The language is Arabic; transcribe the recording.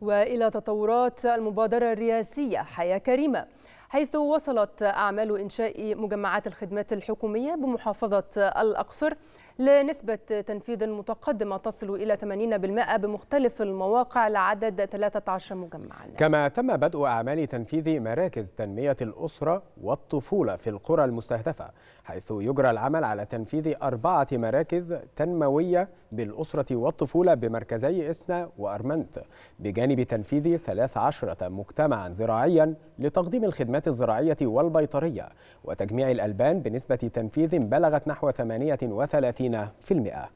والى تطورات المبادره الرئاسيه حياه كريمه حيث وصلت اعمال انشاء مجمعات الخدمات الحكوميه بمحافظه الاقصر لنسبة تنفيذ متقدمة تصل إلى 80% بمختلف المواقع لعدد 13 مجمعا كما تم بدء أعمال تنفيذ مراكز تنمية الأسرة والطفولة في القرى المستهدفة حيث يجرى العمل على تنفيذ أربعة مراكز تنموية بالأسرة والطفولة بمركزي إسنا وأرمنت بجانب تنفيذ 13 مجتمعا زراعيا لتقديم الخدمات الزراعية والبيطرية وتجميع الألبان بنسبة تنفيذ بلغت نحو 38 المئة